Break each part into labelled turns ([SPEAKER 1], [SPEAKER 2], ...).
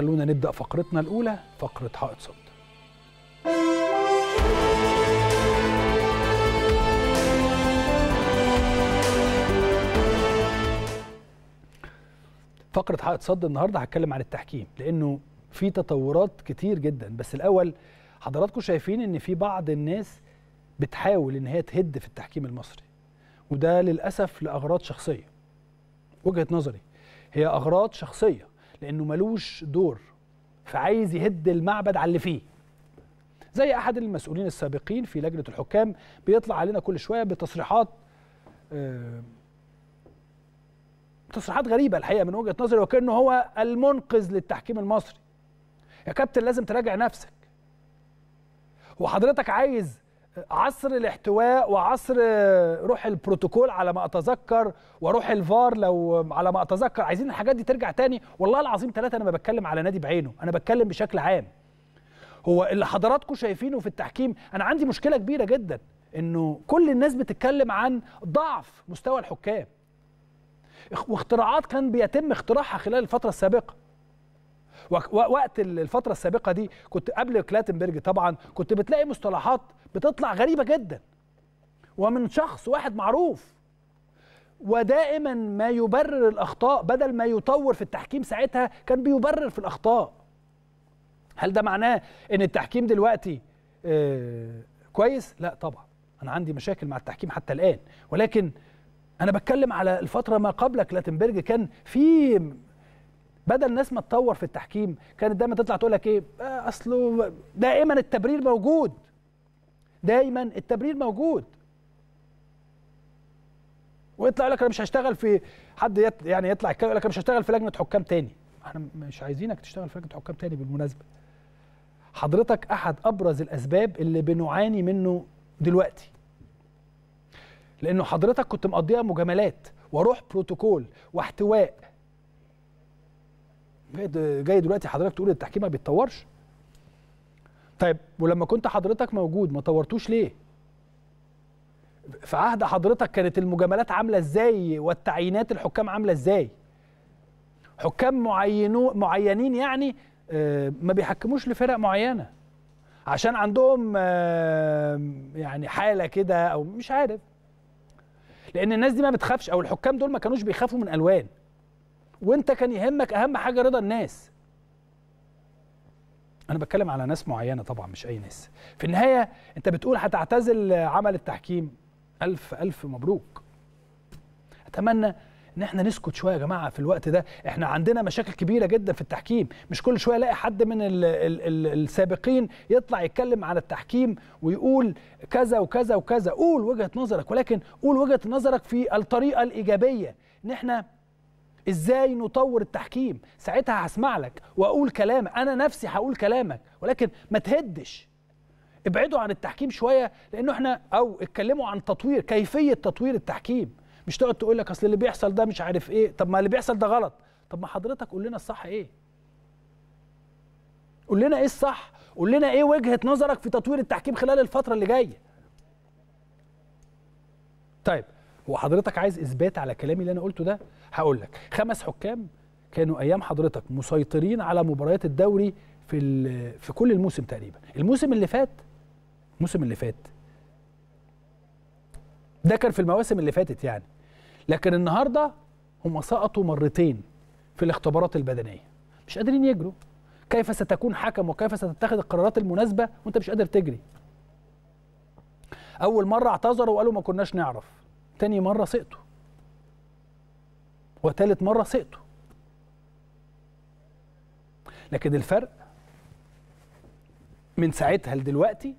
[SPEAKER 1] خلونا نبدأ فقرتنا الأولى فقرة حائط صوت فقرة حائط صد النهاردة هتكلم عن التحكيم لأنه في تطورات كتير جدا بس الأول حضراتكم شايفين إن في بعض الناس بتحاول إن هي تهد في التحكيم المصري وده للأسف لأغراض شخصية وجهة نظري هي أغراض شخصية لانه ملوش دور فعايز يهد المعبد على اللي فيه زي احد المسؤولين السابقين في لجنه الحكام بيطلع علينا كل شويه بتصريحات آه تصريحات غريبه الحقيقه من وجهه نظري وكانه هو المنقذ للتحكيم المصري يا كابتن لازم تراجع نفسك وحضرتك عايز عصر الاحتواء وعصر روح البروتوكول على ما اتذكر وروح الفار لو على ما اتذكر عايزين الحاجات دي ترجع تاني والله العظيم ثلاثه انا ما بتكلم على نادي بعينه انا بتكلم بشكل عام هو اللي حضراتكم شايفينه في التحكيم انا عندي مشكله كبيره جدا انه كل الناس بتتكلم عن ضعف مستوى الحكام واختراعات كان بيتم اختراعها خلال الفتره السابقه وقت الفتره السابقه دي كنت قبل كلاتنبرج طبعا كنت بتلاقي مصطلحات بتطلع غريبه جدا ومن شخص واحد معروف ودائما ما يبرر الاخطاء بدل ما يطور في التحكيم ساعتها كان بيبرر في الاخطاء هل ده معناه ان التحكيم دلوقتي آه كويس لا طبعا انا عندي مشاكل مع التحكيم حتى الان ولكن انا بتكلم على الفتره ما قبل كلاتنبرج كان في بدل الناس ما تطور في التحكيم كانت دايما تطلع تقول لك ايه آه، اصله دائما التبرير موجود دايما التبرير موجود ويطلع لك انا مش هشتغل في حد يعني يطلع يتكلم يقول لك انا مش هشتغل في لجنه حكام تاني احنا مش عايزينك تشتغل في لجنه حكام تاني بالمناسبه حضرتك احد ابرز الاسباب اللي بنعاني منه دلوقتي لانه حضرتك كنت مقضيها مجاملات وروح بروتوكول واحتواء جاي دلوقتي حضرتك تقول التحكيم ما بيتطورش طيب ولما كنت حضرتك موجود ما طورتوش ليه في عهد حضرتك كانت المجاملات عامله ازاي والتعيينات الحكام عامله ازاي حكام معينو معينين يعني آه، ما بيحكموش لفرق معينه عشان عندهم آه، يعني حاله كده او مش عارف لان الناس دي ما بتخافش او الحكام دول ما كانوش بيخافوا من الوان وانت كان يهمك اهم حاجه رضا الناس انا بتكلم على ناس معينه طبعا مش اي ناس في النهايه انت بتقول هتعتزل عمل التحكيم الف الف مبروك اتمنى ان احنا نسكت شويه يا جماعه في الوقت ده احنا عندنا مشاكل كبيره جدا في التحكيم مش كل شويه الاقي حد من الـ الـ الـ السابقين يطلع يتكلم على التحكيم ويقول كذا وكذا وكذا قول وجهه نظرك ولكن قول وجهه نظرك في الطريقه الايجابيه ان احنا ازاي نطور التحكيم ساعتها هسمع لك واقول كلام انا نفسي هقول كلامك ولكن ما تهدش ابعدوا عن التحكيم شويه لانه احنا او اتكلموا عن تطوير كيفيه تطوير التحكيم مش تقعد تقول لك اصل اللي بيحصل ده مش عارف ايه طب ما اللي بيحصل ده غلط طب ما حضرتك قول لنا الصح ايه قول لنا ايه الصح قول لنا ايه وجهه نظرك في تطوير التحكيم خلال الفتره اللي جايه طيب وحضرتك عايز اثبات على كلامي اللي انا قلته ده هقول لك خمس حكام كانوا ايام حضرتك مسيطرين على مباريات الدوري في في كل الموسم تقريبا الموسم اللي فات الموسم اللي فات ده كان في المواسم اللي فاتت يعني لكن النهارده هم سقطوا مرتين في الاختبارات البدنيه مش قادرين يجروا كيف ستكون حكم وكيف ستتخذ القرارات المناسبه وانت مش قادر تجري اول مره اعتذروا وقالوا ما كناش نعرف تاني مرة سقته وتالت مرة سقته لكن الفرق من ساعتها لدلوقتي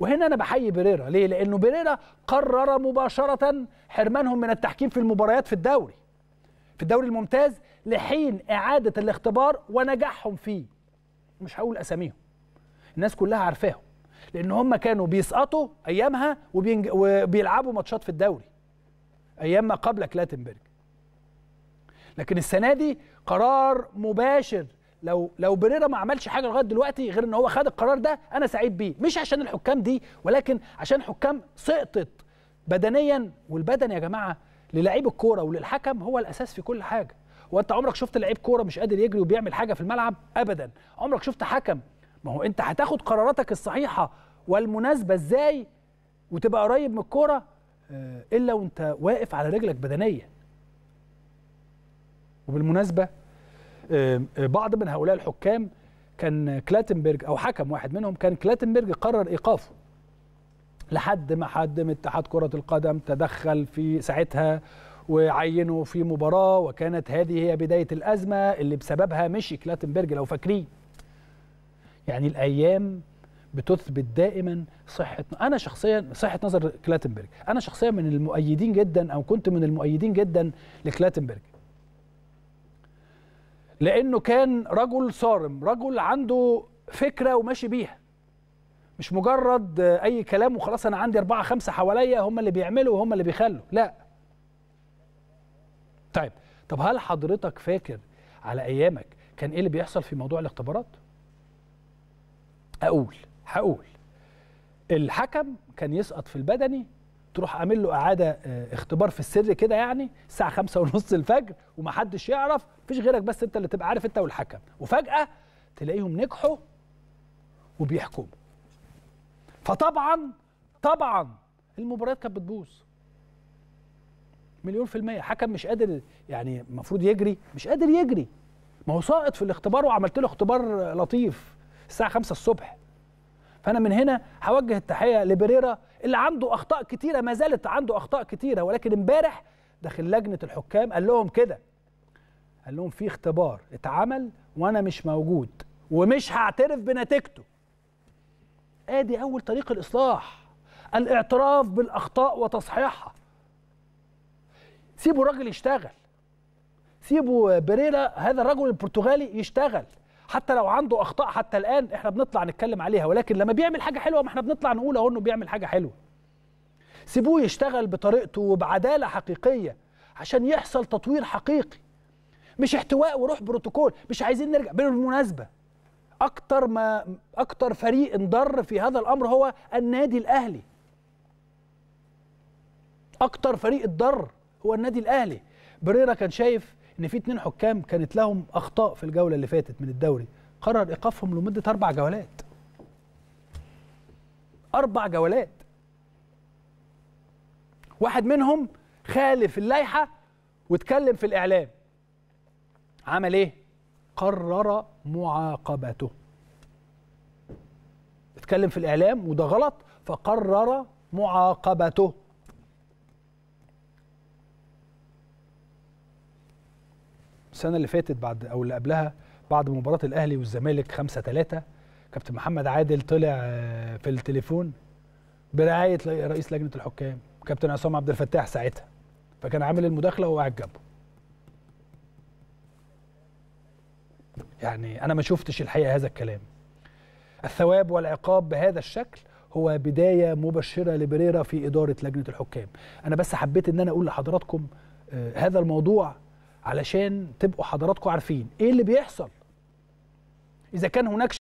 [SPEAKER 1] وهنا انا بحيي بيريرا ليه لانه بيريرا قرر مباشره حرمانهم من التحكيم في المباريات في الدوري في الدوري الممتاز لحين اعاده الاختبار ونجاحهم فيه مش هقول اساميهم الناس كلها عارفاهم لان هم كانوا بيسقطوا ايامها وبيلعبوا ماتشات في الدوري ايام ما قبل كلاتنبرج لكن السنه دي قرار مباشر لو لو بريرا ما عملش حاجه لغايه دلوقتي غير ان هو خد القرار ده انا سعيد بيه مش عشان الحكام دي ولكن عشان حكام سقطت بدنيا والبدن يا جماعه للاعيب الكوره وللحكم هو الاساس في كل حاجه وانت عمرك شفت لعيب كوره مش قادر يجري وبيعمل حاجه في الملعب ابدا عمرك شفت حكم ما هو انت هتاخد قراراتك الصحيحه والمناسبه ازاي وتبقى قريب من الكوره آه، الا وانت واقف على رجلك بدنيا وبالمناسبه آه، آه، بعض من هؤلاء الحكام كان كلاتنبرج او حكم واحد منهم كان كلاتنبرج قرر ايقافه لحد ما حد من اتحاد كره القدم تدخل في ساعتها وعينه في مباراه وكانت هذه هي بدايه الازمه اللي بسببها مشي كلاتنبرج لو فاكرين يعني الايام بتثبت دائما صحه انا شخصيا صحه نظر كلاتنبرج انا شخصيا من المؤيدين جدا او كنت من المؤيدين جدا لكلاتنبرج لانه كان رجل صارم رجل عنده فكره وماشي بيها مش مجرد اي كلام وخلاص انا عندي اربعه خمسه حواليا هم اللي بيعملوا وهم اللي بيخلوا لا طيب طب هل حضرتك فاكر على ايامك كان ايه اللي بيحصل في موضوع الاختبارات اقول هقول الحكم كان يسقط في البدني تروح عامل له اعاده آه، اختبار في السر كده يعني الساعه خمسة ونص الفجر ومحدش يعرف مفيش غيرك بس انت اللي تبقى عارف انت والحكم وفجاه تلاقيهم نجحوا وبيحكموا فطبعا طبعا المباريات كانت بتبوظ مليون في المية حكم مش قادر يعني المفروض يجري مش قادر يجري ما هو ساقط في الاختبار وعملت له اختبار لطيف الساعة خمسة الصبح فانا من هنا هوجه التحيه لبريرا اللي عنده اخطاء كتيره ما زالت عنده اخطاء كتيره ولكن امبارح داخل لجنه الحكام قال لهم كده قال لهم في اختبار اتعمل وانا مش موجود ومش هعترف بنتيجته ادي اول طريق الاصلاح الاعتراف بالاخطاء وتصحيحها سيبوا الراجل يشتغل سيبوا بريرا هذا الرجل البرتغالي يشتغل حتى لو عنده اخطاء حتى الان احنا بنطلع نتكلم عليها ولكن لما بيعمل حاجه حلوه ما احنا بنطلع نقول اهو انه بيعمل حاجه حلوه سيبوه يشتغل بطريقته وبعداله حقيقيه عشان يحصل تطوير حقيقي مش احتواء وروح بروتوكول مش عايزين نرجع بالمناسبه اكتر ما اكتر فريق انضر في هذا الامر هو النادي الاهلي اكتر فريق اتضر هو النادي الاهلي بريرا كان شايف ان في اثنين حكام كانت لهم اخطاء في الجوله اللي فاتت من الدوري قرر ايقافهم لمده اربع جولات اربع جولات واحد منهم خالف اللائحه واتكلم في الاعلام عمل ايه قرر معاقبته اتكلم في الاعلام وده غلط فقرر معاقبته السنه اللي فاتت بعد او اللي قبلها بعد مباراه الاهلي والزمالك 5 3 كابتن محمد عادل طلع آه، في التليفون برعايه رئيس لجنه الحكام كابتن عصام عبد الفتاح ساعتها فكان عامل المداخله وهو قاعد جنبه يعني انا ما شفتش الحقيقه هذا الكلام الثواب والعقاب بهذا الشكل هو بدايه مبشره لبريرا في اداره لجنه الحكام انا بس حبيت ان انا اقول لحضراتكم آه، هذا الموضوع علشان تبقوا حضراتكم عارفين ايه اللي بيحصل اذا كان هناك